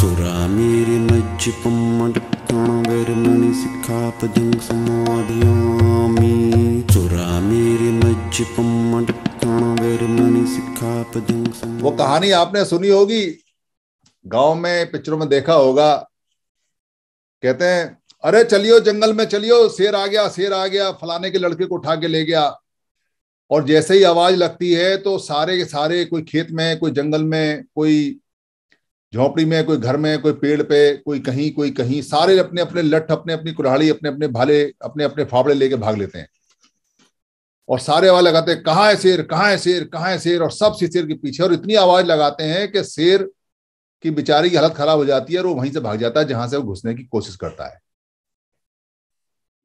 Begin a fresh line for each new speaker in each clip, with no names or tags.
मेरे मेरे वो
कहानी आपने सुनी होगी गांव में पिक्चरों में देखा होगा कहते हैं अरे चलियो जंगल में चलियो शेर आ गया शेर आ गया फलाने के लड़के को उठा के ले गया और जैसे ही आवाज लगती है तो सारे के सारे कोई खेत में कोई जंगल में कोई झोपड़ी में कोई घर में कोई पेड़ पे कोई कहीं कोई कहीं सारे अपने अपने लठ अपने अपनी कुल्हाड़ी अपने अपने भाले अपने अपने फावड़े लेके भाग लेते हैं और सारे आवाज लगाते हैं कहाँ है शेर कहाँ है शेर कहाँ है शेर और सब शेर के पीछे और इतनी आवाज लगाते हैं कि शेर की बेचारी की हालत खराब हो जाती है और वो वहीं से भाग जाता है जहां से वो घुसने की कोशिश करता है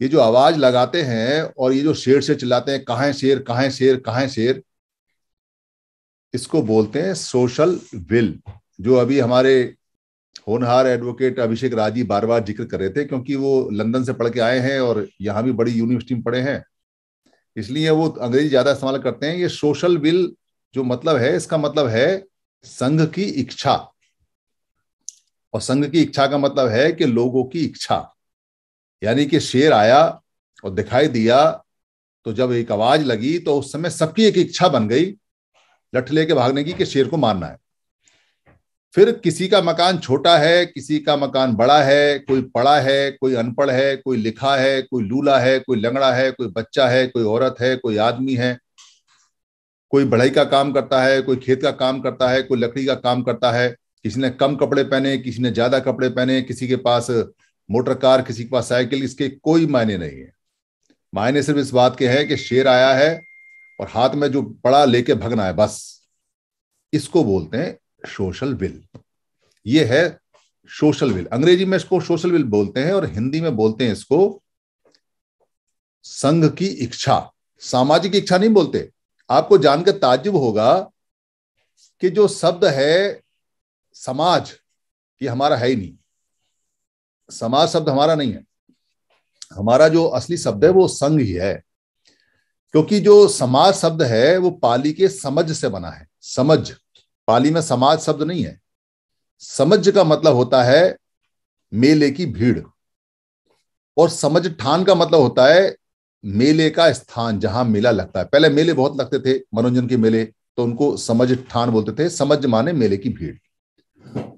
ये जो आवाज लगाते हैं और ये जो शेर से चिल्लाते हैं कहा है शेर कहा है शेर कहा है शेर इसको बोलते हैं सोशल विल जो अभी हमारे होनहार एडवोकेट अभिषेक राजी बार बार जिक्र कर रहे थे क्योंकि वो लंदन से पढ़ के आए हैं और यहाँ भी बड़ी यूनिवर्सिटी में पढ़े हैं इसलिए वो अंग्रेजी ज्यादा इस्तेमाल करते हैं ये सोशल विल जो मतलब है इसका मतलब है संघ की इच्छा और संघ की इच्छा का मतलब है कि लोगों की इच्छा यानी कि शेर आया और दिखाई दिया तो जब एक आवाज लगी तो उस समय सबकी एक इच्छा बन गई लठ लेके भागने की कि शेर को मारना है फिर किसी का मकान छोटा है किसी का मकान बड़ा है कोई पढ़ा है कोई अनपढ़ है कोई लिखा है कोई लूला है कोई लंगड़ा है कोई बच्चा है कोई औरत है कोई आदमी है कोई बढ़ाई का काम करता है कोई खेत का काम करता है कोई लकड़ी का काम करता है किसी ने कम कपड़े पहने किसी ने ज्यादा कपड़े पहने किसी के पास मोटर कार किसी के पास साइकिल इसके कोई मायने नहीं है मायने सिर्फ इस बात के हैं कि शेर आया है और हाथ में जो पड़ा लेके भगना है बस इसको बोलते हैं सोशल विल ये है सोशल विल अंग्रेजी में इसको सोशल विल बोलते हैं और हिंदी में बोलते हैं इसको संघ की इच्छा सामाजिक इच्छा नहीं बोलते आपको जानकर ताज्जुब होगा कि जो शब्द है समाज ये हमारा है ही नहीं समाज शब्द हमारा नहीं है हमारा जो असली शब्द है वो संघ ही है क्योंकि जो समाज शब्द है वो पाली के समझ से बना है समझ पाली में समाज शब्द नहीं है समझ का मतलब होता है मेले की भीड़ और समझ ठान का मतलब होता है मेले का स्थान जहां मेला लगता है पहले मेले बहुत लगते थे मनोरंजन के मेले तो उनको समझ ठान बोलते थे समझ माने मेले की भीड़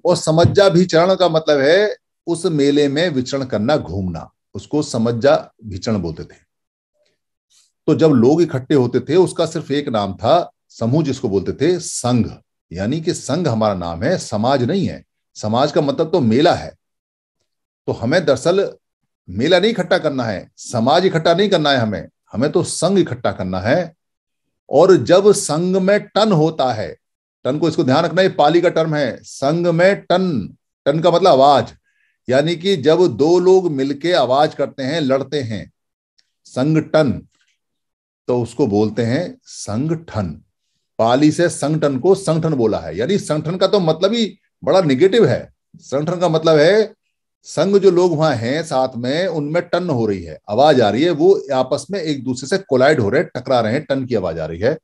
और समझा भी चरण का मतलब है उस मेले में विचरण करना घूमना उसको समझा भीचरण बोलते थे तो जब लोग इकट्ठे होते थे उसका सिर्फ एक नाम था समूह जिसको बोलते थे संघ यानी कि संघ हमारा नाम है समाज नहीं है समाज का मतलब तो मेला है तो हमें दरअसल मेला नहीं इकट्ठा करना है समाज इकट्ठा नहीं करना है हमें हमें तो संघ इकट्ठा करना है और जब संघ में टन होता है टन को इसको ध्यान रखना है पाली का टर्म है संघ में टन टन का मतलब आवाज यानी कि जब दो लोग मिलके आवाज करते हैं लड़ते हैं संगठन तो उसको बोलते हैं संगठन पाली से संगठन को संगठन बोला है यानी संगठन का तो मतलब ही बड़ा निगेटिव है संगठन का मतलब है संघ जो लोग वहां हैं साथ में उनमें टन हो रही है आवाज आ रही है वो आपस में एक दूसरे से कोलाइड हो रहे हैं टकरा रहे हैं टन की आवाज आ रही है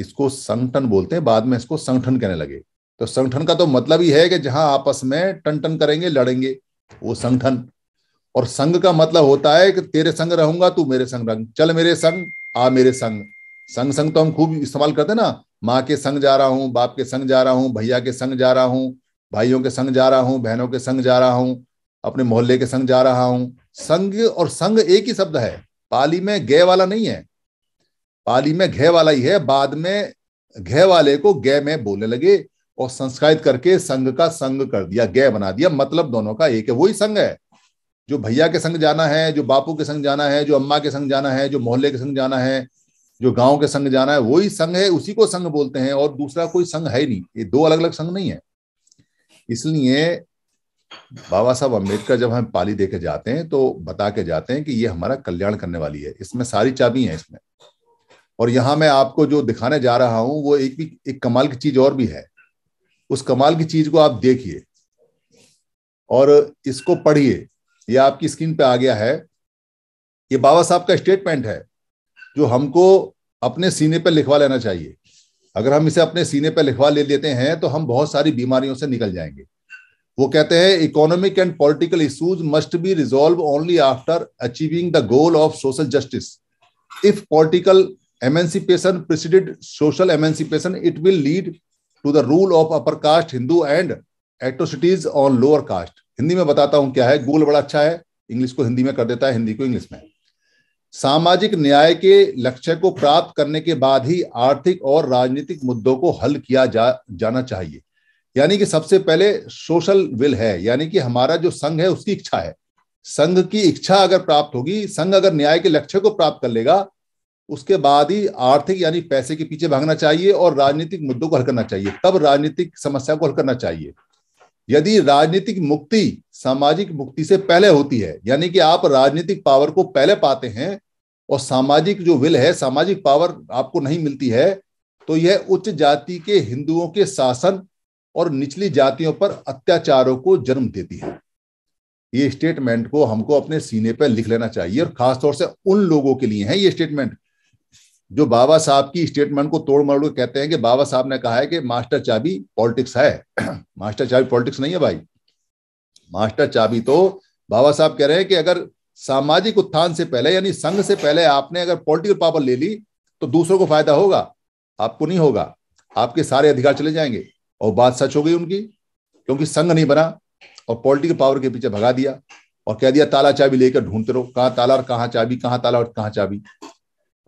इसको संगठन बोलते हैं बाद में इसको संगठन कहने लगे तो संगठन का तो मतलब ही है कि जहां आपस में टन टन करेंगे लड़ेंगे वो संगठन और संघ का मतलब होता है कि तेरे संग रहूंगा तू मेरे संग रंग चल मेरे संग आ मेरे संग संग संग तो हम खूब इस्तेमाल करते ना माँ के संग जा रहा हूँ बाप के संग जा रहा हूँ भैया के संग जा रहा हूँ भाइयों के संग जा रहा हूँ बहनों के संग जा रहा हूँ अपने मोहल्ले के संग जा रहा हूँ संग और संग एक ही शब्द है पाली में गय वाला नहीं है पाली में घे वाला ही है बाद में घे वाले को गय में बोलने लगे और संस्कृत करके संघ का संग कर दिया गय बना दिया मतलब दोनों का एक है वही संग है जो भैया के संग जाना है जो बापू के संग जाना है जो अम्मा के संग जाना है जो मोहल्ले के संग जाना है जो गांव के संघ जाना है वही संघ है उसी को संघ बोलते हैं और दूसरा कोई संघ है नहीं ये दो अलग अलग संघ नहीं है इसलिए बाबा साहब अम्बेडकर जब हम पाली दे के जाते हैं तो बता के जाते हैं कि ये हमारा कल्याण करने वाली है इसमें सारी चाबी है इसमें और यहां मैं आपको जो दिखाने जा रहा हूं वो एक भी एक कमाल की चीज और भी है उस कमाल की चीज को आप देखिए और इसको पढ़िए ये आपकी स्क्रीन पे आ गया है ये बाबा साहब का स्टेटमेंट है जो हमको अपने सीने पर लिखवा लेना चाहिए अगर हम इसे अपने सीने पर लिखवा ले लेते हैं तो हम बहुत सारी बीमारियों से निकल जाएंगे वो कहते हैं economic and political issues must be resolve only after achieving the goal of social justice if political emancipation president social emancipation it will lead to the rule of upper caste Hindu and atrocities on lower caste Hindi में बताता हूं क्या है गोल बड़ा अच्छा है English को हिंदी में कर देता है हिंदी को इंग्लिश में सामाजिक न्याय के लक्ष्य को प्राप्त करने के बाद ही आर्थिक और राजनीतिक मुद्दों को हल किया जा जाना चाहिए यानी कि सबसे पहले सोशल विल है यानी कि हमारा जो संघ है उसकी इच्छा है संघ की इच्छा अगर प्राप्त होगी संघ अगर न्याय के लक्ष्य को प्राप्त कर लेगा उसके बाद ही आर्थिक यानी पैसे के पीछे भागना चाहिए और राजनीतिक मुद्दों को हल करना चाहिए तब राजनीतिक समस्या को हल करना चाहिए यदि राजनीतिक मुक्ति सामाजिक मुक्ति से पहले होती है यानी कि आप राजनीतिक पावर को पहले पाते हैं और सामाजिक जो विल है सामाजिक पावर आपको नहीं मिलती है तो यह उच्च जाति के हिंदुओं के शासन और निचली जातियों पर अत्याचारों को जन्म देती है ये स्टेटमेंट को हमको अपने सीने पर लिख लेना चाहिए और खासतौर से उन लोगों के लिए है ये स्टेटमेंट जो बाबा साहब की स्टेटमेंट को तोड़ मरोड़ के कहते हैं कि बाबा साहब ने कहा है कि मास्टर चाबी पॉलिटिक्स है मास्टर चाबी पॉलिटिक्स नहीं है भाई मास्टर चाबी तो बाबा साहब कह रहे हैं कि अगर सामाजिक उत्थान से पहले यानी संघ से पहले आपने अगर पॉलिटिकल पावर ले ली तो दूसरों को फायदा होगा आपको नहीं होगा आपके सारे अधिकार चले जाएंगे और बात सच हो गई उनकी क्योंकि संघ नहीं बना और पॉलिटिकल पावर के पीछे भगा दिया और कह दिया ताला चाबी लेकर ढूंढते रहो कहाँ ताला और कहाँ चाबी कहाँ ताला और कहाँ चाबी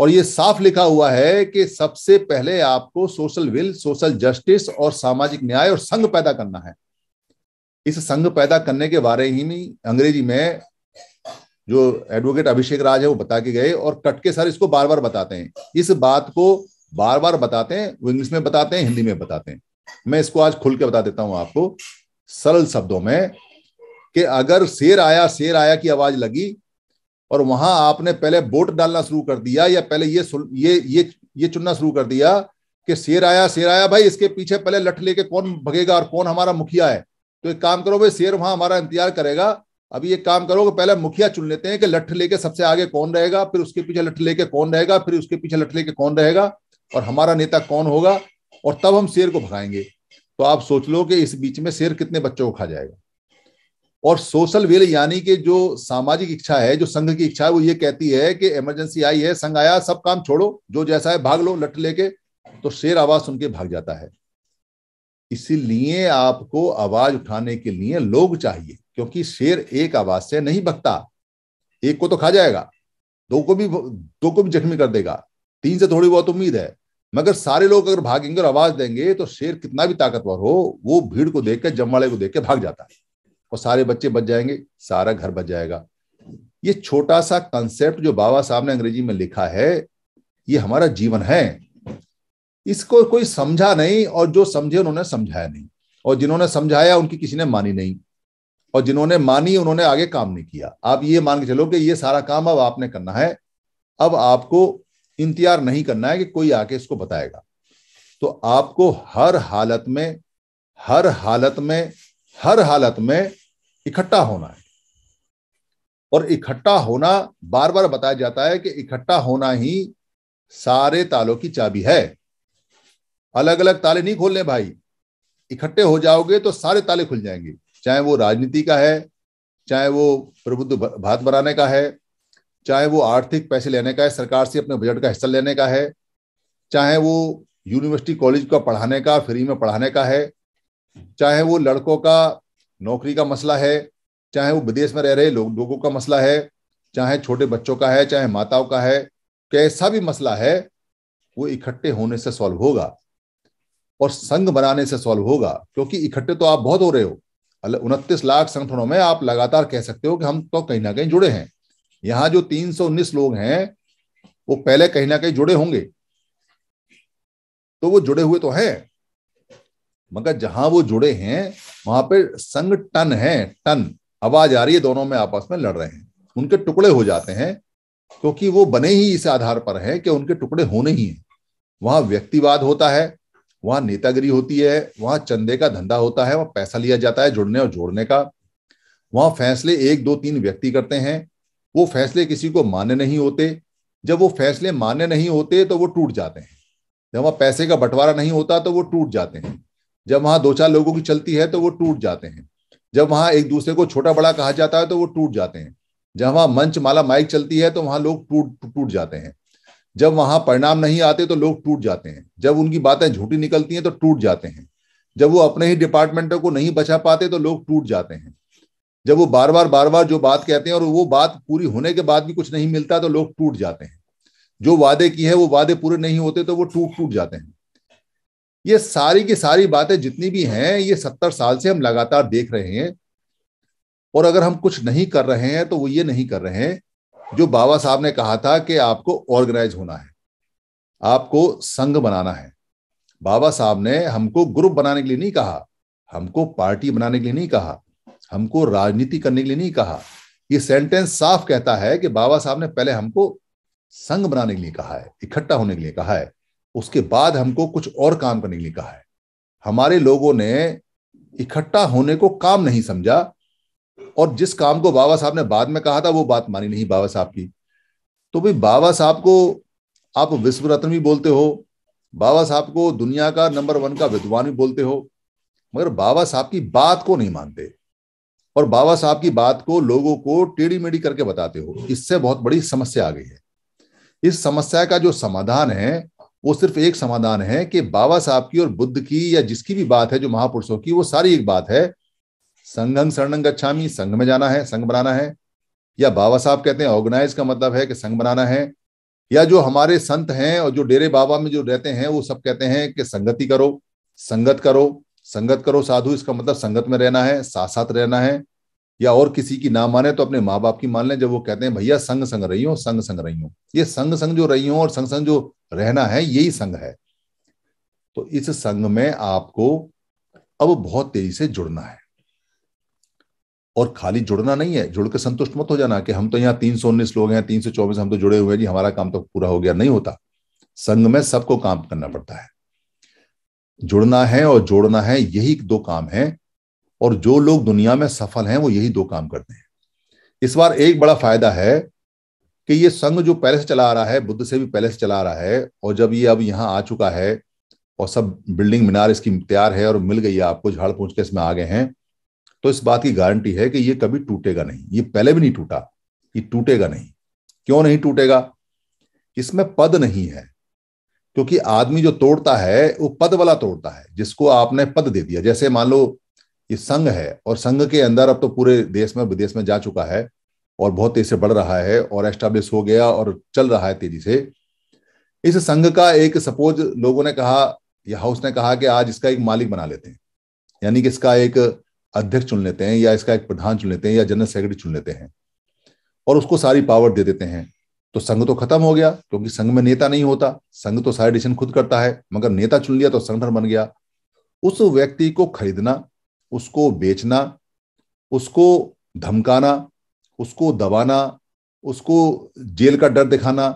और ये साफ लिखा हुआ है कि सबसे पहले आपको सोशल विल सोशल जस्टिस और सामाजिक न्याय और संघ पैदा करना है इस संघ पैदा करने के बारे ही में अंग्रेजी में जो एडवोकेट अभिषेक राज है वो बता के गए और कट के सर इसको बार बार बताते हैं इस बात को बार बार बताते हैं वो इंग्लिश में बताते हैं हिंदी में बताते हैं मैं इसको आज खुल के बता देता हूं आपको सरल शब्दों में कि अगर शेर आया शेर आया की आवाज लगी और वहां आपने पहले वोट डालना शुरू कर दिया या पहले ये ये ये ये चुनना शुरू कर दिया कि शेर आया शेर आया भाई इसके पीछे पहले लठ लेके कौन भगेगा और कौन हमारा मुखिया है तो एक काम करो भाई शेर वहां हमारा इंतजार करेगा अभी एक काम करो कि पहले मुखिया चुन लेते हैं कि लठ लेके सबसे आगे कौन रहेगा फिर उसके पीछे लठ लेके कौन रहेगा फिर उसके पीछे लठ लेके कौन रहेगा और हमारा नेता कौन होगा और तब हम शेर को भगाएंगे तो आप सोच लो कि इस बीच में शेर कितने बच्चों को खा जाएगा और सोशल वेल यानी कि जो सामाजिक इच्छा है जो संघ की इच्छा है वो ये कहती है कि इमरजेंसी आई है संघ आया सब काम छोड़ो जो जैसा है भाग लो लट लेके तो शेर आवाज सुन के भाग जाता है इसीलिए आपको आवाज उठाने के लिए लोग चाहिए क्योंकि शेर एक आवाज से नहीं भगता एक को तो खा जाएगा दो को भी दो को भी जख्मी कर देगा तीन से थोड़ी बहुत उम्मीद है मगर सारे लोग अगर भागेंगे और आवाज देंगे तो शेर कितना भी ताकतवर हो वो भीड़ को देख के जमवाड़े को देख के भाग जाता है और सारे बच्चे बच जाएंगे सारा घर बच जाएगा ये छोटा सा कंसेप्ट जो बाबा साहब ने अंग्रेजी में लिखा है ये हमारा जीवन है इसको कोई समझा नहीं और जो समझे उन्होंने समझाया नहीं और जिन्होंने समझाया उनकी किसी ने मानी नहीं और जिन्होंने मानी उन्होंने आगे काम नहीं किया आप ये मान के चलो कि ये सारा काम अब आपने करना है अब आपको इंतजार नहीं करना है कि कोई आके इसको बताएगा तो आपको हर हालत में हर हालत में हर हालत में इकट्ठा होना है और इकट्ठा होना बार बार बताया जाता है कि इकट्ठा होना ही सारे तालों की चाबी है अलग अलग ताले नहीं खोलने भाई इकट्ठे हो जाओगे तो सारे ताले खुल जाएंगे चाहे वो राजनीति का है चाहे वो प्रबुद्ध भारत बनाने का है चाहे वो आर्थिक पैसे लेने का है सरकार से अपने बजट का हिस्सा लेने का है चाहे वो यूनिवर्सिटी कॉलेज का पढ़ाने का फ्री में पढ़ाने का है चाहे वो लड़कों का नौकरी का मसला है चाहे वो विदेश में रह रहे लोग लोगों का मसला है चाहे छोटे बच्चों का है चाहे माताओं का है कैसा भी मसला है वो इकट्ठे होने से सॉल्व होगा और संघ बनाने से सॉल्व होगा क्योंकि इकट्ठे तो आप बहुत हो रहे हो उनतीस लाख संगठनों में आप लगातार कह सकते हो कि हम तो कहीं ना कहीं जुड़े हैं यहां जो उन्नीस लोग हैं वो पहले कहीं ना कहीं जुड़े होंगे तो वो जुड़े हुए तो हैं मगर जहां वो जुड़े हैं वहां पे संघ टन है टन आवाज आ रही है दोनों में आपस में लड़ रहे हैं उनके टुकड़े हो जाते हैं क्योंकि वो बने ही इस आधार पर है कि उनके टुकड़े होने ही हैं वहां व्यक्तिवाद होता है वहां नेतागिरी होती है वहां चंदे का धंधा होता है वहां पैसा लिया जाता है जुड़ने और जोड़ने का वहां फैसले एक दो तीन व्यक्ति करते हैं वो फैसले किसी को मान्य नहीं होते जब वो फैसले मान्य नहीं होते तो वो टूट जाते हैं जब वहां पैसे का बंटवारा नहीं होता तो वो टूट जाते हैं जब वहां दो चार लोगों की चलती है तो वो टूट जाते हैं जब वहां एक दूसरे को छोटा बड़ा कहा जाता है तो वो टूट जाते हैं जब वहां मंच माला माइक चलती है तो वहां लोग टूट टूट जाते हैं जब वहां परिणाम नहीं आते तो लोग टूट जाते हैं जब उनकी बातें झूठी निकलती हैं तो टूट जाते हैं जब वो अपने ही डिपार्टमेंटों को नहीं बचा पाते तो लोग टूट जाते हैं जब वो बार बार बार बार जो बात कहते हैं और वो बात पूरी होने के बाद भी कुछ नहीं मिलता तो लोग टूट जाते हैं जो वादे किए हैं वो वादे पूरे नहीं होते तो वो टूट टूट जाते हैं ये सारी की सारी बातें जितनी भी हैं ये सत्तर साल से हम लगातार देख रहे हैं और अगर हम कुछ नहीं कर रहे हैं तो वो ये नहीं कर रहे हैं जो बाबा साहब ने कहा था कि आपको ऑर्गेनाइज होना है आपको संघ बनाना है बाबा साहब ने हमको ग्रुप बनाने के लिए नहीं कहा हमको पार्टी बनाने के लिए नहीं कहा हमको राजनीति करने के लिए नहीं कहा ये सेंटेंस साफ कहता है कि बाबा साहब ने पहले हमको संघ बनाने के लिए कहा है इकट्ठा होने के लिए कहा है उसके बाद हमको कुछ और काम करने के लिए कहा है हमारे लोगों ने इकट्ठा होने को काम नहीं समझा और जिस काम को बाबा साहब ने बाद में कहा था वो बात मानी नहीं बाबा साहब की तो भाई बाबा साहब को आप विश्व रत्न भी बोलते हो बाबा साहब को दुनिया का नंबर वन का विद्वान भी बोलते हो मगर बाबा साहब की बात को नहीं मानते और बाबा साहब की बात को लोगों को टेढ़ी मेढ़ी करके बताते हो इससे बहुत बड़ी समस्या आ गई है इस समस्या का जो समाधान है वो सिर्फ एक समाधान है कि बाबा साहब की और बुद्ध की या जिसकी भी बात है जो महापुरुषों की वो सारी एक बात है संघंग शरणं गच्छामी संघ में जाना है संघ बनाना है या बाबा साहब कहते हैं ऑर्गेनाइज का मतलब है कि संघ बनाना है या जो हमारे संत हैं और जो डेरे बाबा में जो रहते हैं वो सब कहते हैं कि संगति करो संगत करो संगत करो साधु इसका मतलब संगत में रहना है साथ साथ रहना है या और किसी की ना माने तो अपने माँ बाप की मान लें जब वो कहते हैं भैया संग संग रही हो संग संग रही हो ये संग संग जो रही हो और संग संग जो रहना है यही संग है तो इस संग में आपको अब बहुत तेजी से जुड़ना है और खाली जुड़ना नहीं है जुड़ के संतुष्ट मत हो जाना कि हम तो यहाँ तीन सौ उन्नीस लोग हैं तीन सौ चौबीस हम तो जुड़े हुए हैं जी हमारा काम तो पूरा हो गया नहीं होता संघ में सबको काम करना पड़ता है जुड़ना है और जोड़ना है यही दो काम है और जो लोग दुनिया में सफल हैं वो यही दो काम करते हैं इस बार एक बड़ा फायदा है कि ये संघ जो पहले से चला आ रहा है बुद्ध से भी पहले से चला आ रहा है और जब ये अब यहाँ आ चुका है और सब बिल्डिंग मीनार इसकी तैयार है और मिल गई है आपको झाड़ पूछ के इसमें आ गए हैं तो इस बात की गारंटी है कि ये कभी टूटेगा नहीं ये पहले भी नहीं टूटा ये टूटेगा नहीं क्यों नहीं टूटेगा इसमें पद नहीं है क्योंकि आदमी जो तोड़ता है वो पद वाला तोड़ता है जिसको आपने पद दे दिया जैसे मान लो ये संघ है और संघ के अंदर अब तो पूरे देश में विदेश में जा चुका है और बहुत तेज से बढ़ रहा है और एस्टाब्लिश हो गया और चल रहा है तेजी से इस संघ का एक सपोज लोगों ने कहा या हाउस ने कहा कि आज इसका एक मालिक बना लेते हैं यानी कि इसका एक अध्यक्ष चुन लेते हैं या इसका एक प्रधान चुन लेते हैं या जनरल सेक्रेटरी चुन लेते हैं और उसको सारी पावर दे देते हैं तो संघ तो खत्म हो गया क्योंकि संघ में नेता नहीं होता संघ तो सारे डिसीजन खुद करता है मगर नेता चुन लिया तो संगठन बन गया उस व्यक्ति को खरीदना उसको बेचना उसको धमकाना उसको दबाना उसको जेल का डर दिखाना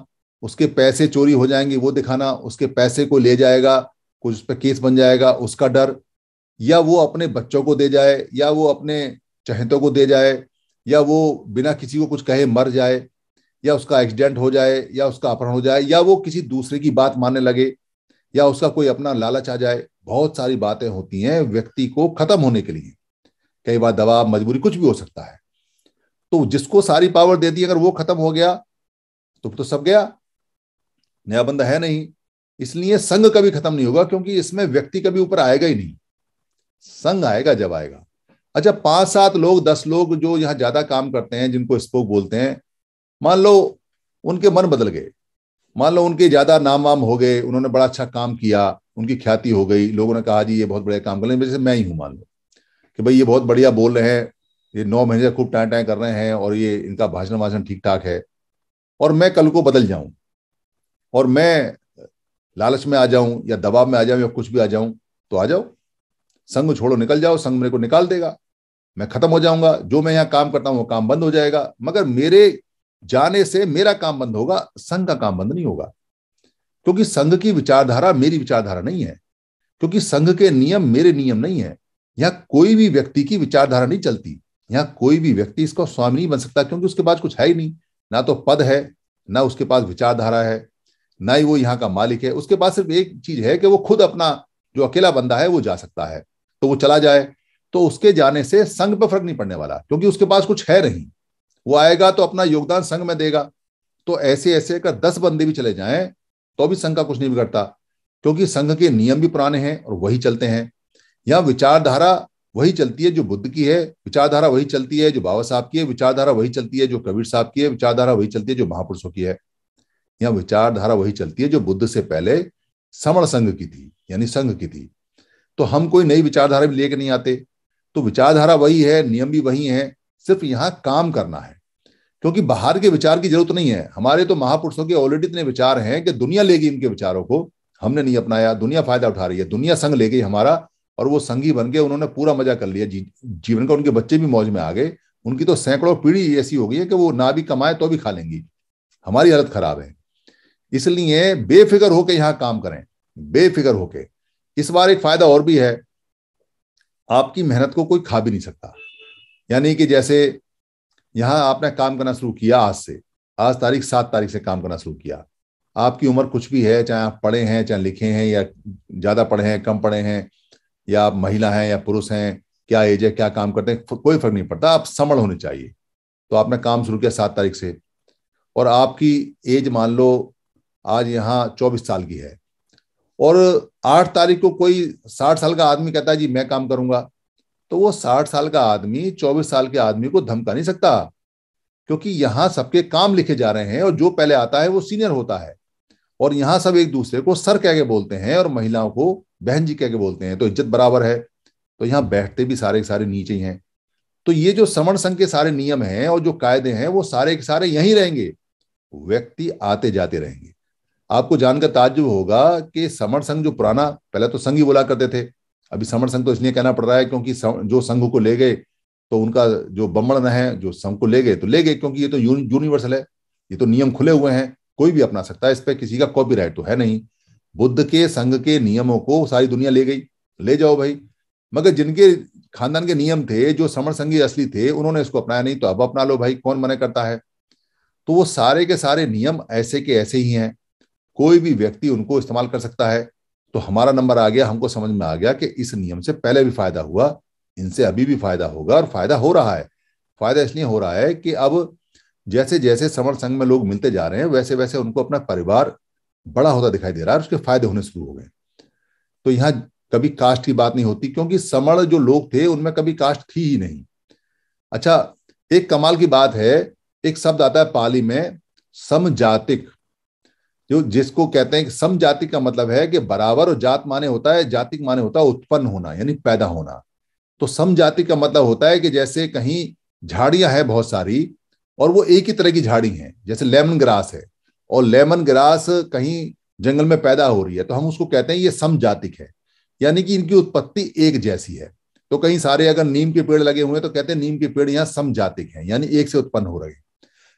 उसके पैसे चोरी हो जाएंगे वो दिखाना उसके पैसे को ले जाएगा कुछ उस पर केस बन जाएगा उसका डर या वो अपने बच्चों को दे जाए या वो अपने चहेतों को दे जाए या वो बिना किसी को कुछ कहे मर जाए या उसका एक्सीडेंट हो जाए या उसका अपहरण हो जाए या वो किसी दूसरे की बात मानने लगे या उसका कोई अपना लालच आ जाए बहुत सारी बातें होती हैं व्यक्ति को खत्म होने के लिए कई बार दबाव मजबूरी कुछ भी हो सकता है तो जिसको सारी पावर दे दी अगर वो खत्म हो गया तो तो सब गया नया बंदा है नहीं इसलिए संघ कभी खत्म नहीं होगा क्योंकि इसमें व्यक्ति कभी ऊपर आएगा ही नहीं संघ आएगा जब आएगा अच्छा पांच सात लोग दस लोग जो यहां ज्यादा काम करते हैं जिनको स्पोक बोलते हैं मान लो उनके मन बदल गए मान लो उनके ज्यादा नाम वाम हो गए उन्होंने बड़ा अच्छा काम किया उनकी ख्याति हो गई लोगों ने कहा जी ये बहुत बढ़िया काम कर रहे हैं जैसे मैं ही हूँ मान लो कि भाई ये बहुत बढ़िया बोल रहे हैं ये नौ महीने खूब टाए टाए कर रहे हैं और ये इनका भाषण वाषण ठीक ठाक है और मैं कल को बदल जाऊं और मैं लालच में आ जाऊं या दबाव में आ जाऊं या कुछ भी आ जाऊं तो आ जाओ संघ छोड़ो निकल जाओ संघ मेरे को निकाल देगा मैं खत्म हो जाऊंगा जो मैं यहाँ काम करता हूँ वो काम बंद हो जाएगा मगर मेरे जाने से मेरा काम बंद होगा संघ का काम बंद नहीं होगा क्योंकि संघ की विचारधारा मेरी विचारधारा नहीं है क्योंकि संघ के नियम मेरे नियम नहीं है यहाँ कोई भी व्यक्ति की विचारधारा नहीं चलती यहाँ कोई भी व्यक्ति इसका स्वामी नहीं बन सकता क्योंकि उसके पास कुछ है ही नहीं ना तो पद है ना उसके पास विचारधारा है ना ही वो यहाँ का मालिक है उसके पास सिर्फ एक चीज है कि वो खुद अपना जो अकेला बंदा है वो जा सकता है तो वो चला जाए तो उसके जाने से संघ पर फर्क नहीं पड़ने वाला क्योंकि उसके पास कुछ है नहीं वो आएगा तो अपना योगदान संघ में देगा तो ऐसे ऐसे अगर दस बंदे भी चले जाएं तो भी संघ का कुछ नहीं बिगड़ता क्योंकि संघ के नियम भी पुराने हैं और वही चलते हैं यहाँ विचारधारा वही चलती है जो बुद्ध की है विचारधारा वही चलती है जो बाबा साहब की है विचारधारा वही चलती है जो कबीर साहब की है विचारधारा वही चलती है जो महापुरुषों की है यहाँ विचारधारा वही चलती है जो बुद्ध से पहले समण संघ की थी यानी संघ की थी तो हम कोई नई विचारधारा भी लेके नहीं आते तो विचारधारा वही है नियम भी वही है सिर्फ यहाँ काम करना है क्योंकि बाहर के विचार की जरूरत नहीं है हमारे तो महापुरुषों के ऑलरेडी इतने विचार हैं कि दुनिया लेगी इनके विचारों को हमने नहीं अपनाया दुनिया फायदा उठा रही है दुनिया संग ले गई हमारा और वो संगी बन के उन्होंने पूरा मजा कर लिया जीवन का उनके बच्चे भी मौज में आ गए उनकी तो सैकड़ों पीढ़ी ऐसी हो गई है कि वो ना भी कमाए तो भी खा लेंगी हमारी हालत खराब है इसलिए बेफिक्र होकर यहां काम करें बेफिक्र होके इस बार एक फायदा और भी है आपकी मेहनत को कोई खा भी नहीं सकता यानी कि जैसे यहाँ आपने काम करना शुरू किया आज से आज तारीख सात तारीख से काम करना शुरू किया आपकी उम्र कुछ भी है चाहे आप पढ़े हैं चाहे लिखे हैं या ज़्यादा पढ़े हैं कम पढ़े हैं या आप महिला हैं या पुरुष हैं क्या एज है क्या काम करते हैं कोई फर्क नहीं पड़ता आप समण होने चाहिए तो आपने काम शुरू किया सात तारीख से और आपकी एज मान लो आज यहाँ चौबीस साल की है और आठ तारीख को कोई साठ साल का आदमी कहता है जी मैं काम करूंगा तो वो साठ साल का आदमी चौबीस साल के आदमी को धमका नहीं सकता क्योंकि यहां सबके काम लिखे जा रहे हैं और जो पहले आता है वो सीनियर होता है और यहां सब एक दूसरे को सर कह के बोलते हैं और महिलाओं को बहन जी कह के बोलते हैं तो इज्जत बराबर है तो यहां बैठते भी सारे के सारे नीचे ही हैं तो ये जो श्रवण संघ के सारे नियम हैं और जो कायदे हैं वो सारे के सारे यही रहेंगे व्यक्ति आते जाते रहेंगे आपको जानकर ताजुब होगा कि समर संघ जो पुराना पहले तो संघ ही बोला करते थे अभी समर संघ तो इसलिए कहना पड़ रहा है क्योंकि जो संघ को ले गए तो उनका जो बमण है जो संघ को ले गए तो ले गए क्योंकि ये तो यूनिवर्सल है ये तो नियम खुले हुए हैं कोई भी अपना सकता है इस पर किसी का राइट तो है नहीं बुद्ध के संघ के नियमों को सारी दुनिया ले गई ले जाओ भाई मगर जिनके खानदान के नियम थे जो समर संघी असली थे उन्होंने इसको अपनाया नहीं तो अब अपना लो भाई कौन मना करता है तो वो सारे के सारे नियम ऐसे के ऐसे ही हैं कोई भी व्यक्ति उनको इस्तेमाल कर सकता है तो हमारा नंबर आ गया हमको समझ में आ गया कि इस नियम से पहले भी फायदा हुआ इनसे अभी भी फायदा होगा और फायदा हो रहा है फायदा इसलिए हो रहा है कि अब जैसे जैसे समर संघ में लोग मिलते जा रहे हैं वैसे वैसे उनको अपना परिवार बड़ा होता दिखाई दे रहा है उसके फायदे होने शुरू हो गए तो यहाँ कभी कास्ट की बात नहीं होती क्योंकि समण जो लोग थे उनमें कभी कास्ट थी ही नहीं अच्छा एक कमाल की बात है एक शब्द आता है पाली में समजातिक जो जिसको कहते हैं कि जाति का मतलब है कि बराबर और जात माने होता है जाति माने होता है उत्पन्न होना यानी पैदा होना तो सम जाति का मतलब होता है कि जैसे कहीं झाड़ियां हैं बहुत सारी और वो एक ही तरह की झाड़ी हैं जैसे लेमन ग्रास है और लेमन ग्रास कहीं जंगल में पैदा हो रही है तो हम उसको कहते हैं ये सम जातिक है यानी कि इनकी उत्पत्ति एक जैसी है तो कहीं सारे अगर नीम के पेड़ लगे हुए हैं तो कहते हैं नीम के पेड़ यहाँ सम जातिक है यानी एक से उत्पन्न हो रहे हैं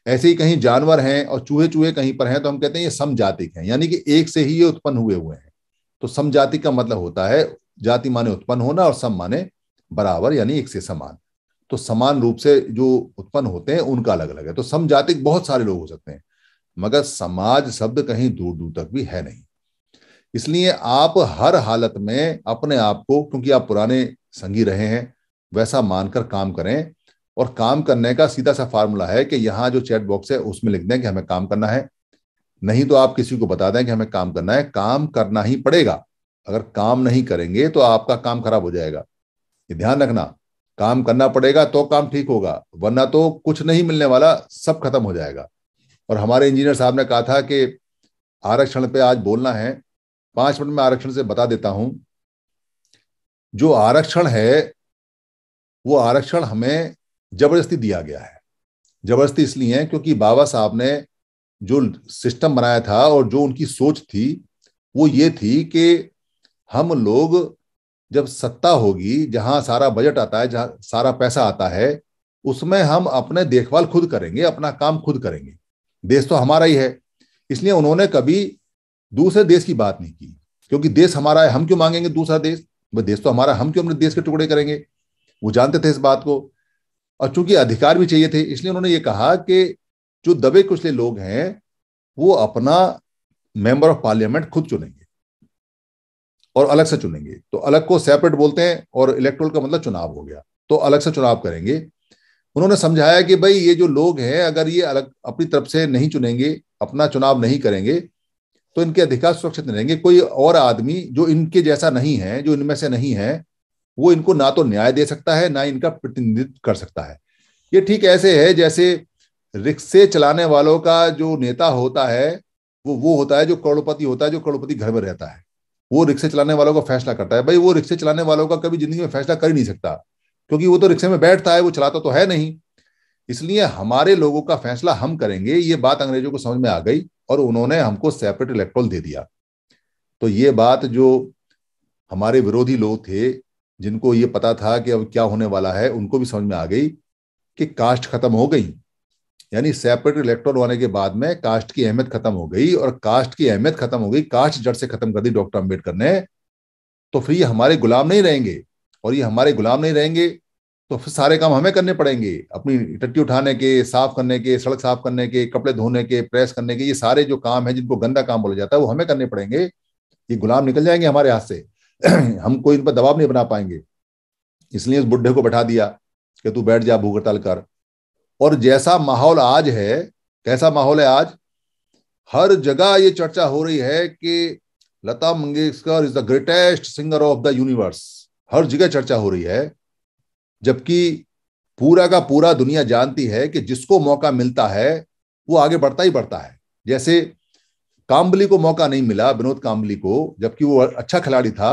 ऐसे ही कहीं जानवर हैं और चूहे चूहे कहीं पर हैं तो हम कहते हैं ये समजातिक हैं यानी कि एक से ही ये उत्पन्न हुए हुए हैं तो समजाति का मतलब होता है जाति माने उत्पन्न होना और सम माने बराबर यानी एक से समान तो समान रूप से जो उत्पन्न होते हैं उनका अलग अलग है तो समजातिक बहुत सारे लोग हो सकते हैं मगर समाज शब्द कहीं दूर दूर तक भी है नहीं इसलिए आप हर हालत में अपने आप को क्योंकि आप पुराने संगी रहे हैं वैसा मानकर काम करें और काम करने का सीधा सा फार्मूला है कि यहाँ जो चैट बॉक्स है उसमें लिख दें कि हमें काम करना है नहीं तो आप किसी को बता दें कि हमें काम करना है काम करना ही पड़ेगा अगर काम नहीं करेंगे तो आपका काम खराब हो जाएगा ये ध्यान रखना काम करना पड़ेगा तो काम ठीक होगा वरना तो कुछ नहीं मिलने वाला सब खत्म हो जाएगा और हमारे इंजीनियर साहब ने कहा था कि आरक्षण पे आज बोलना है पांच मिनट में आरक्षण से बता देता हूं जो आरक्षण है वो आरक्षण हमें जबरदस्ती दिया गया है जबरदस्ती इसलिए है क्योंकि बाबा साहब ने जो सिस्टम बनाया था और जो उनकी सोच थी वो ये थी कि हम लोग जब सत्ता होगी जहां सारा बजट आता है जहां सारा पैसा आता है उसमें हम अपने देखभाल खुद करेंगे अपना काम खुद करेंगे देश तो हमारा ही है इसलिए उन्होंने कभी दूसरे देश की बात नहीं की क्योंकि देश हमारा है हम क्यों मांगेंगे दूसरा देश वह देश तो हमारा हम क्यों अपने देश के टुकड़े करेंगे वो जानते थे इस बात को और चूंकि अधिकार भी चाहिए थे इसलिए उन्होंने ये कहा कि जो दबे कुचले लोग हैं वो अपना मेंबर ऑफ पार्लियामेंट खुद चुनेंगे और अलग से चुनेंगे तो अलग को सेपरेट बोलते हैं और इलेक्ट्रोल का मतलब चुनाव हो गया तो अलग से चुनाव करेंगे उन्होंने समझाया कि भाई ये जो लोग हैं अगर ये अलग अपनी तरफ से नहीं चुनेंगे अपना चुनाव नहीं करेंगे तो इनके अधिकार सुरक्षित नहीं रहेंगे कोई और आदमी जो इनके जैसा नहीं है जो इनमें से नहीं है वो इनको ना तो न्याय दे सकता है ना इनका प्रतिनिधित्व कर सकता है ये ठीक ऐसे है जैसे रिक्शे चलाने वालों का जो नेता होता है वो वो होता है जो करोड़पति होता है जो करोड़पति घर में रहता है वो रिक्शे चलाने वालों का फैसला करता है भाई वो रिक्शे चलाने वालों का कभी जिंदगी में फैसला कर ही नहीं सकता क्योंकि वो तो रिक्शे में बैठता है वो चलाता तो है नहीं इसलिए हमारे लोगों का फैसला हम करेंगे ये बात अंग्रेजों को समझ में आ गई और उन्होंने हमको सेपरेट इलेक्ट्रोल दे दिया तो ये बात जो हमारे विरोधी लोग थे जिनको ये पता था कि अब क्या होने वाला है उनको भी समझ में आ गई कि कास्ट खत्म हो गई यानी सेपरेट इलेक्ट्रॉन होने के बाद में कास्ट की अहमियत खत्म हो गई और कास्ट की अहमियत खत्म हो गई कास्ट जड़ से खत्म कर दी डॉक्टर अम्बेडकर ने तो फिर ये हमारे गुलाम नहीं रहेंगे और ये हमारे गुलाम नहीं रहेंगे तो फिर सारे काम हमें करने पड़ेंगे अपनी टट्टी उठाने के साफ करने के सड़क साफ करने के कपड़े धोने के प्रेस करने के ये सारे जो काम है जिनको गंदा काम बोला जाता है वो हमें करने पड़ेंगे ये गुलाम निकल जाएंगे हमारे हाथ से हम कोई इन पर दबाव नहीं बना पाएंगे इसलिए इस बुढ़े को बैठा दिया कि तू बैठ जा भूख हड़ताल कर और जैसा माहौल आज है कैसा माहौल है आज हर जगह ये चर्चा हो रही है कि Lata Mangeshkar is the greatest singer of the universe हर जगह चर्चा हो रही है जबकि पूरा का पूरा दुनिया जानती है कि जिसको मौका मिलता है वो आगे बढ़ता ही बढ़ता है जैसे काम्बली को मौका नहीं मिला विनोद काम्बली को जबकि वो अच्छा खिलाड़ी था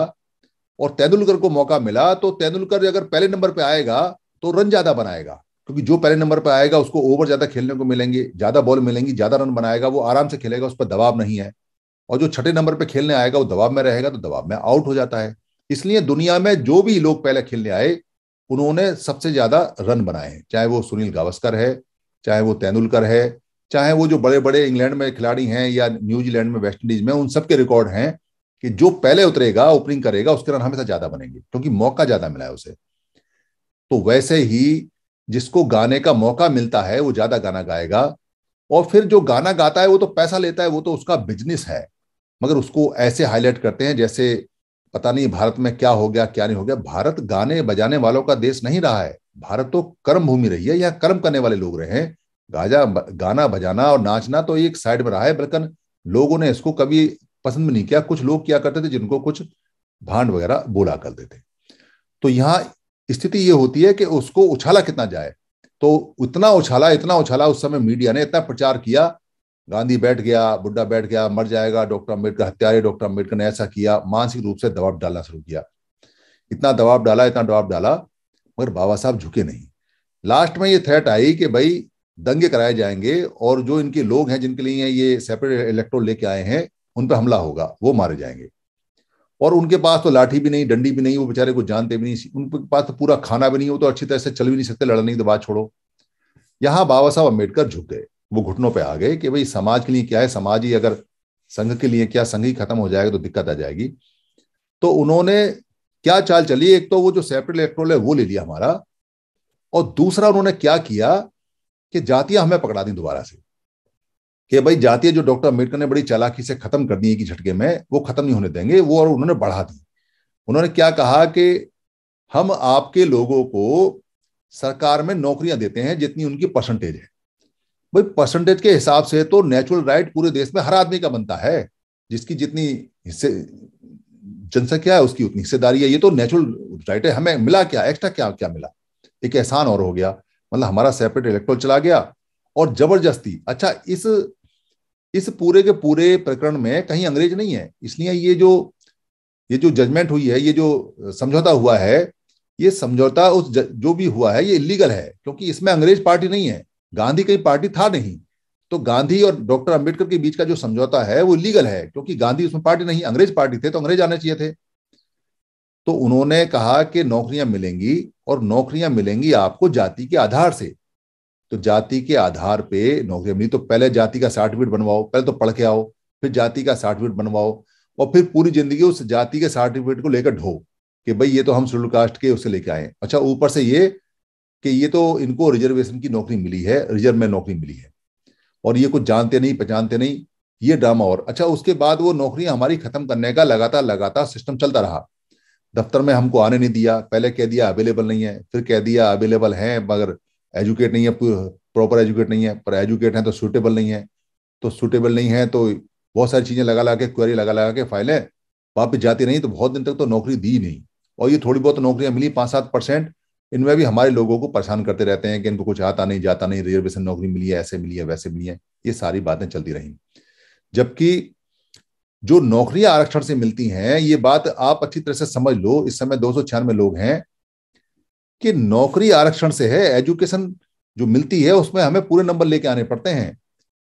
और तेंदुलकर को मौका मिला तो तेंदुलकर अगर पहले नंबर पर आएगा तो रन ज्यादा बनाएगा क्योंकि जो पहले नंबर पर आएगा उसको ओवर ज्यादा खेलने को मिलेंगे ज्यादा बॉल मिलेंगी ज्यादा रन बनाएगा वो आराम से खेलेगा उस पर दबाव नहीं है और जो छठे नंबर पर खेलने आएगा वो दबाव में रहेगा तो दबाव में आउट हो जाता है इसलिए दुनिया में जो भी लोग पहले खेलने आए उन्होंने सबसे ज्यादा रन बनाए हैं चाहे वो सुनील गावस्कर है चाहे वो तेंदुलकर है चाहे वो जो बड़े बड़े इंग्लैंड में खिलाड़ी हैं या न्यूजीलैंड में वेस्ट इंडीज में उन सबके रिकॉर्ड हैं कि जो पहले उतरेगा ओपनिंग करेगा उसके रन हमेशा ज्यादा बनेंगे क्योंकि मौका ज्यादा मिला है उसे तो वैसे ही जिसको गाने का मौका मिलता है वो ज्यादा गाना गाएगा और फिर जो गाना गाता है वो तो पैसा लेता है वो तो उसका बिजनेस है मगर उसको ऐसे हाईलाइट करते हैं जैसे पता नहीं भारत में क्या हो गया क्या नहीं हो गया भारत गाने बजाने वालों का देश नहीं रहा है भारत तो कर्म भूमि रही है यहाँ कर्म करने वाले लोग रहे हैं गाजा गाना बजाना और नाचना तो एक साइड में रहा है बल्कि लोगों ने इसको कभी पसंद नहीं किया कुछ लोग क्या करते थे जिनको कुछ भांड वगैरह बोला करते थे तो यहाँ स्थिति ये होती है कि उसको उछाला कितना जाए तो उतना उछाला इतना उछाला उस समय मीडिया ने इतना प्रचार किया गांधी बैठ गया बुड्ढा बैठ गया मर जाएगा डॉक्टर अम्बेडकर हत्यारे डॉक्टर अम्बेडकर ने ऐसा किया मानसिक रूप से दबाव डालना शुरू किया इतना दबाव डाला इतना दबाव डाला मगर बाबा साहब झुके नहीं लास्ट में ये थ्रेट आई कि भाई दंगे कराए जाएंगे और जो इनके लोग हैं जिनके लिए ये सेपरेट इलेक्ट्रोल लेके आए हैं उन पर हमला होगा वो मारे जाएंगे और उनके पास तो लाठी भी नहीं डंडी भी नहीं वो बेचारे को जानते भी नहीं उनके पास तो पूरा खाना भी नहीं हो तो अच्छी तरह से चल भी नहीं सकते लड़ने की तो बात छोड़ो यहां बाबा साहब अम्बेडकर झुक गए वो घुटनों पर आ गए कि भाई समाज के लिए क्या है समाज ही अगर संघ के लिए क्या संघ ही खत्म हो जाएगा तो दिक्कत आ जाएगी तो उन्होंने क्या चाल चली एक तो वो जो सेपरेट इलेक्ट्रोल है वो ले लिया हमारा और दूसरा उन्होंने क्या किया कि जातियां हमें पकड़ा दी दोबारा से कि भाई जातियां जो डॉक्टर अम्बेडकर ने बड़ी चालाकी से खत्म कर दी एक ही झटके में वो खत्म नहीं होने देंगे वो और उन्होंने बढ़ा दी उन्होंने क्या कहा कि हम आपके लोगों को सरकार में नौकरियां देते हैं जितनी उनकी परसेंटेज है भाई परसेंटेज के हिसाब से तो नेचुरल राइट पूरे देश में हर आदमी का बनता है जिसकी जितनी हिस्से जनसंख्या है उसकी उतनी हिस्सेदारी है ये तो नेचुरल राइट है हमें मिला क्या एक्स्ट्रा क्या क्या मिला एक एहसान और हो गया मतलब हमारा सेपरेट इलेक्ट्रोल चला गया और जबरदस्ती अच्छा इस इस पूरे के पूरे प्रकरण में कहीं अंग्रेज नहीं है इसलिए ये जो ये जो जजमेंट हुई है ये जो समझौता हुआ है ये समझौता उस ज, जो भी हुआ है ये इलीगल है क्योंकि इसमें अंग्रेज पार्टी नहीं है गांधी कहीं पार्टी था नहीं तो गांधी और डॉक्टर अंबेडकर के बीच का जो समझौता है वो लीगल है क्योंकि गांधी उसमें पार्टी नहीं अंग्रेज पार्टी थे तो अंग्रेज आने चाहिए थे तो उन्होंने कहा कि नौकरियां मिलेंगी और नौकरियां मिलेंगी आपको जाति के आधार से तो जाति के आधार पे नौकरियां मिली तो पहले जाति का सर्टिफिकेट बनवाओ पहले तो पढ़ के आओ फिर जाति का सर्टिफिकेट बनवाओ और फिर पूरी जिंदगी उस जाति के सर्टिफिकेट को लेकर ढो कि भाई ये तो हम शेड्यूल कास्ट के उसे लेके आए अच्छा ऊपर से ये कि ये तो इनको रिजर्वेशन की नौकरी मिली है रिजर्व में नौकरी मिली है और ये कुछ जानते नहीं पहचानते नहीं ये ड्रामा और अच्छा उसके बाद वो नौकरियां हमारी खत्म करने का लगातार लगातार सिस्टम चलता रहा दफ्तर में हमको आने नहीं दिया पहले कह दिया अवेलेबल नहीं है फिर कह दिया अवेलेबल है मगर एजुकेट नहीं है प्रॉपर एजुकेट नहीं है पर एजुकेट है तो सूटेबल नहीं है तो सूटेबल नहीं है तो बहुत सारी चीज़ें लगा लगा के क्वेरी लगा लगा के फाइलें वापस जाती नहीं तो बहुत दिन तक तो नौकरी दी नहीं और ये थोड़ी बहुत नौकरियां मिली पाँच सात परसेंट इनमें भी हमारे लोगों को परेशान करते रहते हैं कि इनको कुछ आता नहीं जाता नहीं रिजर्वेशन नौकरी मिली है ऐसे मिली है वैसे मिली है ये सारी बातें चलती रहीं जबकि जो नौकरियां आरक्षण से मिलती हैं ये बात आप अच्छी तरह से समझ लो इस समय दो लोग हैं कि नौकरी आरक्षण से है एजुकेशन जो मिलती है उसमें हमें पूरे नंबर लेके आने पड़ते हैं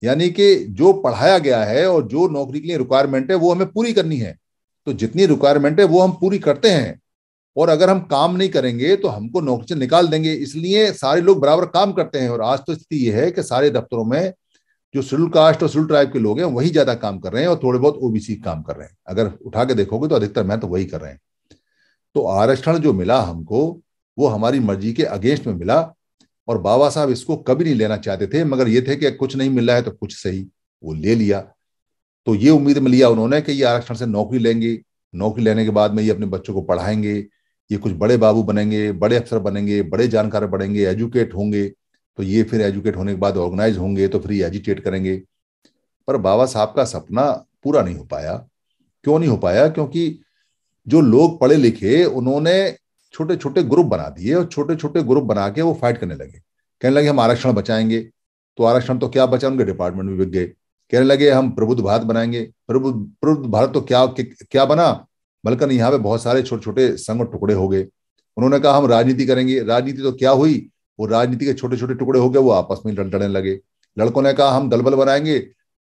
यानी कि जो पढ़ाया गया है और जो नौकरी के लिए रिक्वायरमेंट है वो हमें पूरी करनी है तो जितनी रिक्वायरमेंट है वो हम पूरी करते हैं और अगर हम काम नहीं करेंगे तो हमको नौकरी से निकाल देंगे इसलिए सारे लोग बराबर काम करते हैं और आज तो स्थिति यह है कि सारे दफ्तरों में जो शेड्यूल कास्ट और शेड्यूल ट्राइब के लोग हैं वही ज्यादा काम कर रहे हैं और थोड़े बहुत ओबीसी काम कर रहे हैं अगर उठा के देखोगे तो अधिकतर मैं तो वही कर रहे हैं तो आरक्षण जो मिला हमको वो हमारी मर्जी के अगेंस्ट में मिला और बाबा साहब इसको कभी नहीं लेना चाहते थे मगर ये थे कि कुछ नहीं मिल रहा है तो कुछ सही वो ले लिया तो ये उम्मीद में लिया उन्होंने कि ये आरक्षण से नौकरी लेंगे नौकरी लेने के बाद में ये अपने बच्चों को पढ़ाएंगे ये कुछ बड़े बाबू बनेंगे बड़े अफसर बनेंगे बड़े जानकार बनेंगे एजुकेट होंगे तो ये फिर एजुकेट होने के बाद ऑर्गेनाइज होंगे तो फिर एजुकेट एजिटेट करेंगे पर बाबा साहब का सपना पूरा नहीं हो पाया क्यों नहीं हो पाया क्योंकि जो लोग पढ़े लिखे उन्होंने छोटे छोटे ग्रुप बना दिए और छोटे छोटे ग्रुप बना के वो फाइट करने लगे कहने लगे हम आरक्षण बचाएंगे तो आरक्षण तो क्या बचा उनके डिपार्टमेंट में बिक गए कहने लगे हम प्रबुद्ध भारत बनाएंगे प्रबुद्ध प्रबुद्ध भारत तो क्या क्या बना बल्कि यहाँ पे बहुत सारे छोटे छोटे संघ टुकड़े हो गए उन्होंने कहा हम राजनीति करेंगे राजनीति तो क्या हुई वो राजनीति के छोटे छोटे टुकड़े हो गए वो आपस में लड़ने लगे लड़कों ने कहा हम दलबल बनाएंगे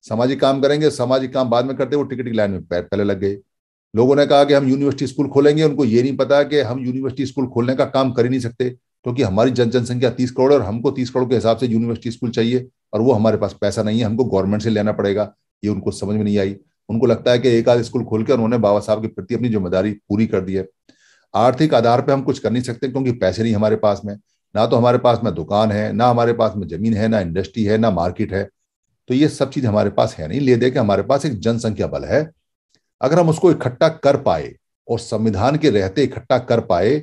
सामाजिक काम करेंगे सामाजिक काम बाद में करते वो टिकट की लाइन में पहले लग गए लोगों ने कहा कि हम यूनिवर्सिटी स्कूल खोलेंगे उनको ये नहीं पता कि हम यूनिवर्सिटी स्कूल खोलने का काम कर ही नहीं सकते क्योंकि हमारी जन जनसंख्या तीस करोड़ और हमको तीस करोड़ के हिसाब से यूनिवर्सिटी स्कूल चाहिए और वो हमारे पास पैसा नहीं है हमको गवर्नमेंट से लेना पड़ेगा ये उनको समझ में नहीं आई उनको लगता है कि एक आध स्कूल खोल के उन्होंने बाबा साहब के प्रति अपनी जिम्मेदारी पूरी कर दी है आर्थिक आधार पर हम कुछ कर नहीं सकते क्योंकि पैसे नहीं हमारे पास में ना तो हमारे पास में दुकान है ना हमारे पास में जमीन है ना इंडस्ट्री है ना मार्केट है तो ये सब चीज हमारे पास है नहीं ले दे के हमारे पास एक जनसंख्या बल है अगर हम उसको इकट्ठा कर पाए और संविधान के रहते इकट्ठा कर पाए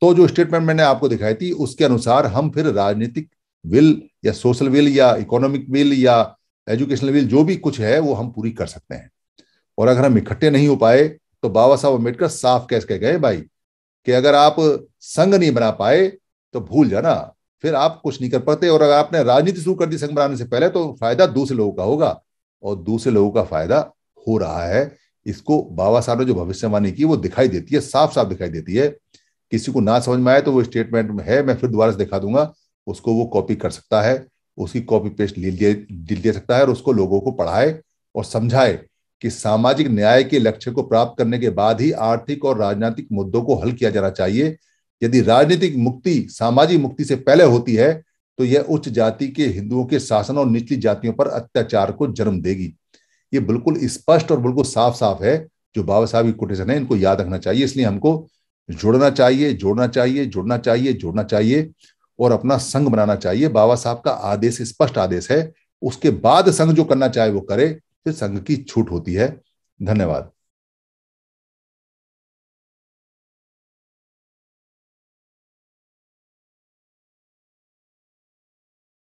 तो जो स्टेटमेंट मैंने आपको दिखाई थी उसके अनुसार हम फिर राजनीतिक विल या सोशल विल या इकोनॉमिक विल या एजुकेशनल विल जो भी कुछ है वो हम पूरी कर सकते हैं और अगर हम इकट्ठे नहीं हो पाए तो बाबा साहब अम्बेडकर साफ कैस के गए भाई कि अगर आप संघ नहीं बना पाए तो भूल जाना फिर आप कुछ नहीं कर पाते और अगर आपने राजनीति शुरू कर दी संघ बनाने से पहले तो फायदा दूसरे लोगों का होगा और दूसरे लोगों का फायदा हो रहा है इसको बाबा साहब ने जो भविष्यवाणी की वो दिखाई देती है साफ साफ दिखाई देती है किसी को ना समझ में आए तो वो स्टेटमेंट है मैं फिर दोबारा से दिखा दूंगा उसको वो कॉपी कर सकता है उसकी कॉपी पेस्ट ले ले सकता है और उसको लोगों को पढ़ाए और समझाए कि सामाजिक न्याय के लक्ष्य को प्राप्त करने के बाद ही आर्थिक और राजनीतिक मुद्दों को हल किया जाना चाहिए यदि राजनीतिक मुक्ति सामाजिक मुक्ति से पहले होती है तो यह उच्च जाति के हिंदुओं के शासन और निचली जातियों पर अत्याचार को जन्म देगी ये बिल्कुल स्पष्ट और बिल्कुल साफ साफ है जो बाबा साहब की कोटेशन है इनको याद रखना चाहिए इसलिए हमको जुड़ना चाहिए जोड़ना चाहिए जुड़ना चाहिए जुड़ना चाहिए और अपना संघ बनाना चाहिए बाबा साहब का आदेश स्पष्ट आदेश है उसके बाद संघ जो करना चाहे वो करे फिर संघ की छूट होती है धन्यवाद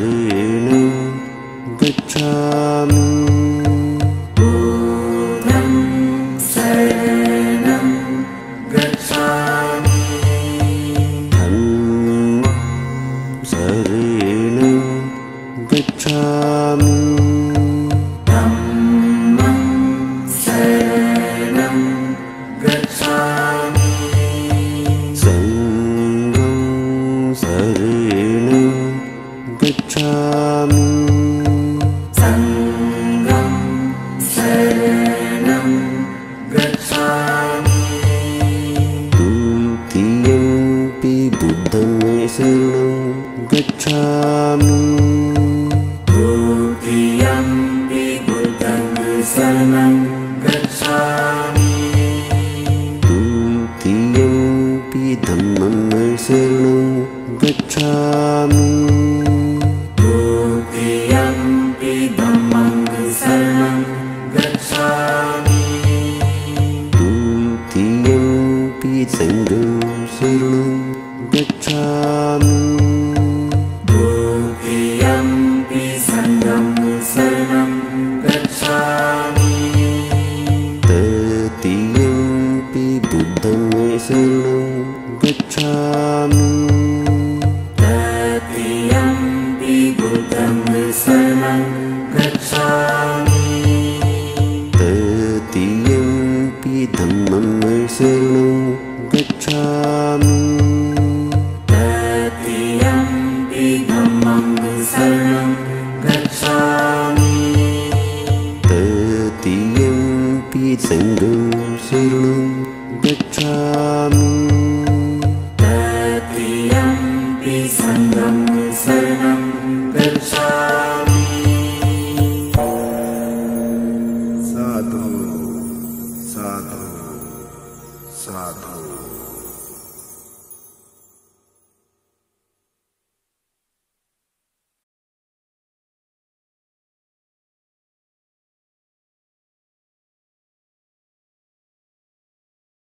ऋण गच्छामि ेषु गच्छामि